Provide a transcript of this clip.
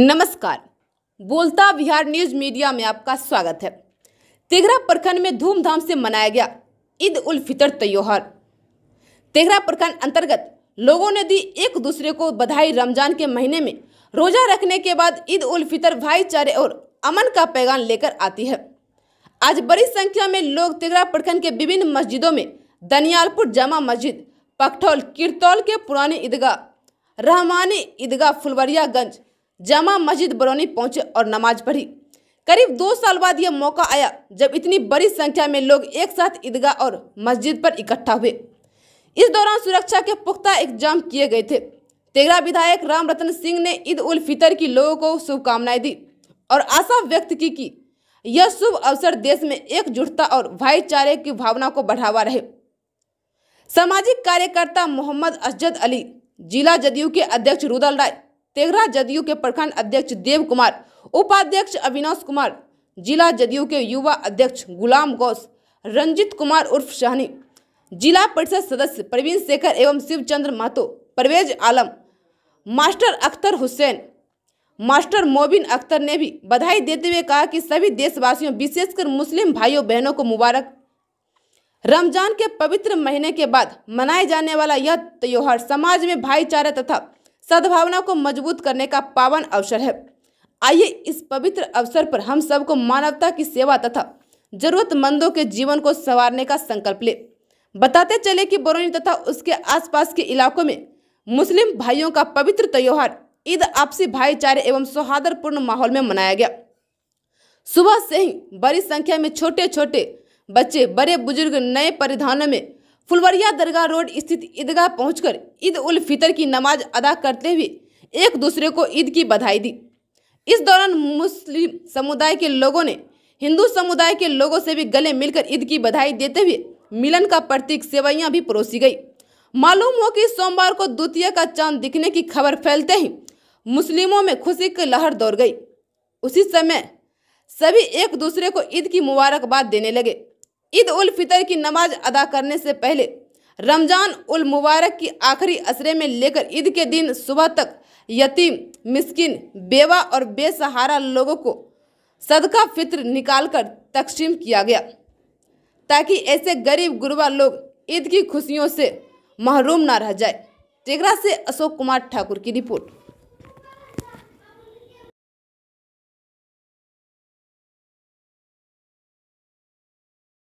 नमस्कार बोलता Bihar news media में आपका स्वागत है तेघरा प्रखंड में धूमधाम से मनाया गया ईद उल फितर त्योहार तेघरा प्रखंड अंतर्गत लोगों ने दी एक दूसरे को बधाई रमजान के महीने में रोजा रखने के बाद ईद उल फितर भाईचारे और अमन का पैगाम लेकर आती है आज बड़ी संख्या में लोग तेघरा प्रखंड के विभिन्न मस्जिदों में दनियालपुर जामा मस्जिद पखठौल किरतौल के पुराने ईदगाह रहमानी ईदगाह फुलवरियागंज जामा मस्जिद बरौनी पहुंचे और नमाज पढ़ी करीब दो साल बाद यह मौका आया जब इतनी बड़ी संख्या में लोग एक साथ ईदगाह और मस्जिद पर इकट्ठा हुए इस दौरान सुरक्षा के पुख्ता इंतजाम किए गए थे तेगरा विधायक राम रतन सिंह ने ईद उल फितर की लोगों को शुभकामनाएं दी और आशा व्यक्त की कि यह शुभ अवसर देश में एकजुटता और भाईचारे की भावना को बढ़ावा रहे सामाजिक कार्यकर्ता मोहम्मद असजद अली जिला जदयू के अध्यक्ष रुदल राय तेघरा जदयू के प्रखंड अध्यक्ष देव कुमार उपाध्यक्ष अविनाश कुमार जिला जदयू के युवा अध्यक्ष गुलाम गौस रंजित कुमार उर्फ शाहनी जिला परिषद सदस्य प्रवीण शेखर एवं शिवचंद्र महतो परवेज आलम मास्टर अख्तर हुसैन मास्टर मोबिन अख्तर ने भी बधाई देते हुए कहा कि सभी देशवासियों विशेषकर मुस्लिम भाइयों बहनों को मुबारक रमजान के पवित्र महीने के बाद मनाए जाने वाला यह त्यौहार समाज में भाईचारा तथा सद्भावना को मजबूत करने का पावन अवसर है आइए इस पवित्र अवसर पर हम सबको मानवता की सेवा तथा जरूरतमंदों के जीवन को संवारने का संकल्प ले बताते चले कि बरौनी तथा उसके आसपास के इलाकों में मुस्लिम भाइयों का पवित्र त्यौहार ईद आपसी भाईचारे एवं सौहार्दपूर्ण माहौल में मनाया गया सुबह से ही बड़ी संख्या में छोटे छोटे बच्चे बड़े बुजुर्ग नए परिधानों में फुलवरिया दरगाह रोड स्थित ईदगाह पहुंचकर ईद उल फितर की नमाज अदा करते हुए एक दूसरे को ईद की बधाई दी इस दौरान मुस्लिम समुदाय के लोगों ने हिंदू समुदाय के लोगों से भी गले मिलकर ईद की बधाई देते हुए मिलन का प्रतीक सेवैयाँ भी परोसी गई मालूम हो कि सोमवार को द्वितीय का चांद दिखने की खबर फैलते ही मुस्लिमों में खुशी की लहर दौड़ गई उसी समय सभी एक दूसरे को ईद की मुबारकबाद देने लगे ईद उल फितर की नमाज अदा करने से पहले रमज़ान उल मुबारक की आखिरी असरे में लेकर ईद के दिन सुबह तक यतीम मिस्किन बेवा और बेसहारा लोगों को सदका फितर निकालकर तकसीम किया गया ताकि ऐसे गरीब गुरबा लोग ईद की खुशियों से महरूम ना रह जाए टेगरा से अशोक कुमार ठाकुर की रिपोर्ट